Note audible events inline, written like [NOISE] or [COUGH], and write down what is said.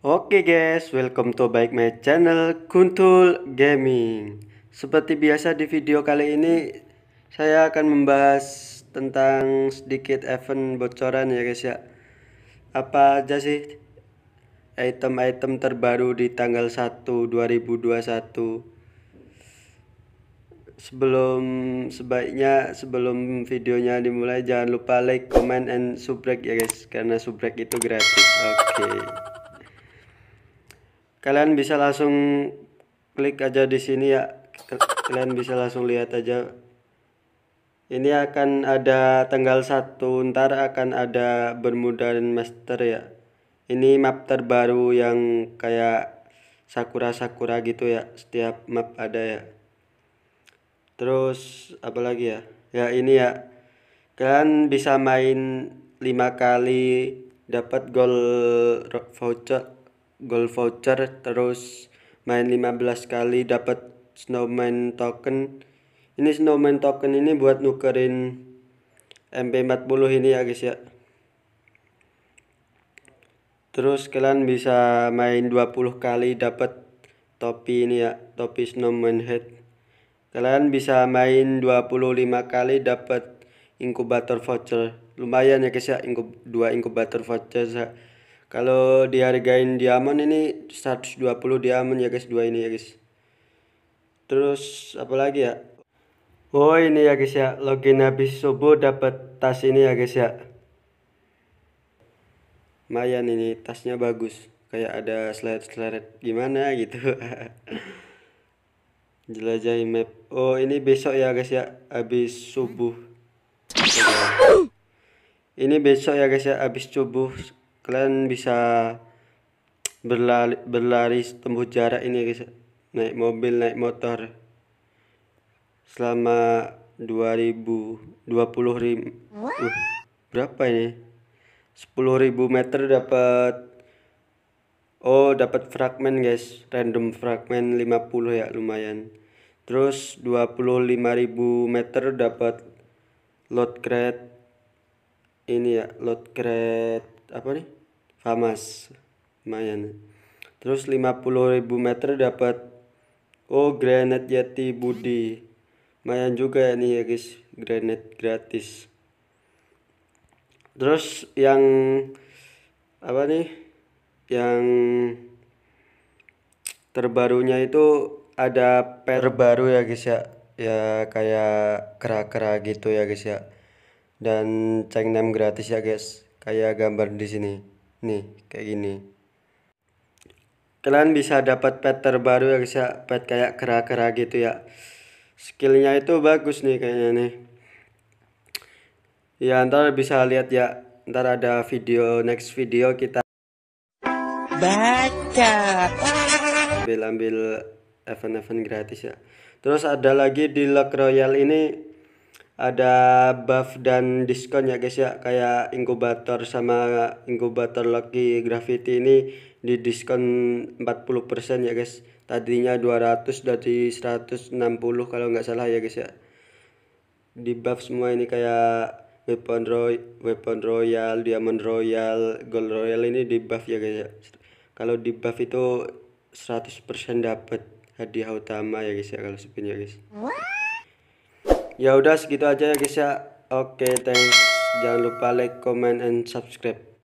Oke guys, welcome to back my channel Kuntul Gaming. Seperti biasa di video kali ini saya akan membahas tentang sedikit event bocoran ya guys ya. Apa aja sih item-item terbaru di tanggal 1 2021? Sebelum sebaiknya sebelum videonya dimulai jangan lupa like, comment and subscribe ya guys karena subscribe itu gratis. Oke. Okay kalian bisa langsung klik aja di sini ya kalian bisa langsung lihat aja ini akan ada tanggal satu ntar akan ada Bermuda dan Master ya ini map terbaru yang kayak Sakura-Sakura gitu ya setiap map ada ya terus apa lagi ya ya ini ya kalian bisa main lima kali dapat gold voucher gold voucher terus main 15 kali dapat snowman token ini snowman token ini buat nukerin MP40 ini ya guys ya terus kalian bisa main 20 kali dapat topi ini ya topi snowman head kalian bisa main 25 kali dapat inkubator voucher lumayan ya guys ya dua 2 inkubator voucher ya kalau dihargain diamond ini 120 diamond ya guys dua ini ya guys terus apa lagi ya Oh ini ya guys ya login habis subuh dapat tas ini ya guys ya Mayan ini tasnya bagus kayak ada slide-slide gimana gitu [LAUGHS] jelajahi map Oh ini besok ya guys ya habis subuh ini besok ya guys ya habis subuh kalian bisa berlari berlari tembus jarak ini guys naik mobil naik motor selama 2020 ribu uh, berapa ini 10.000 meter dapat oh dapat fragmen guys random fragmen 50 ya lumayan terus 25.000 meter dapat load crate ini ya load crate apa nih Famas lumayan terus 50.000 meter dapat oh granite jati budi lumayan juga nih ya guys granite gratis terus yang apa nih yang terbarunya itu ada per baru ya guys ya ya kayak kera-kera gitu ya guys ya dan cengnam gratis ya guys kayak gambar di sini nih kayak gini kalian bisa dapat pet terbaru ya bisa ya. pet kayak kera-kera gitu ya skillnya itu bagus nih kayaknya nih ya ntar bisa lihat ya ntar ada video next video kita baca ambil ambil event-event gratis ya terus ada lagi di Lock Royal ini ada buff dan diskon ya guys ya kayak inkubator sama inkubator Lucky Graffiti ini di diskon 40% ya guys tadinya 200 dari 160 kalau nggak salah ya guys ya di buff semua ini kayak weapon roy weapon royal diamond royal gold royal ini di buff ya guys ya kalau di buff itu 100% dapat hadiah utama ya guys ya kalau spin ya guys ya udah segitu aja ya guys ya oke okay, thanks jangan lupa like comment and subscribe